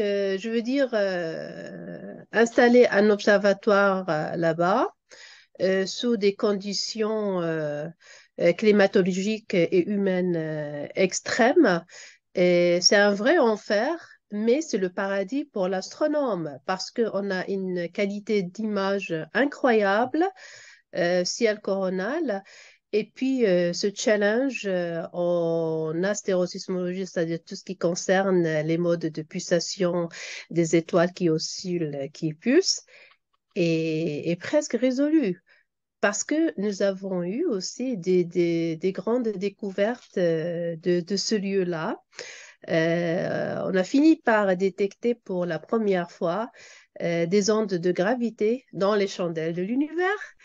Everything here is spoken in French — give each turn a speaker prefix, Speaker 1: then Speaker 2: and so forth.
Speaker 1: je veux dire, euh, installer un observatoire euh, là-bas euh, sous des conditions climatologiques et humaines extrêmes, c'est un vrai enfer. Mais c'est le paradis pour l'astronome parce qu'on a une qualité d'image incroyable, ciel coronal, et puis, euh, ce challenge euh, en astérosismologie, c'est-à-dire tout ce qui concerne euh, les modes de pulsation des étoiles qui oscillent, qui pulsent, est, presque résolu. Parce que nous avons eu aussi des, grandes découvertes de, ce lieu-là. on a fini par détecter pour la première fois des ondes de gravité dans les chandelles de l'univers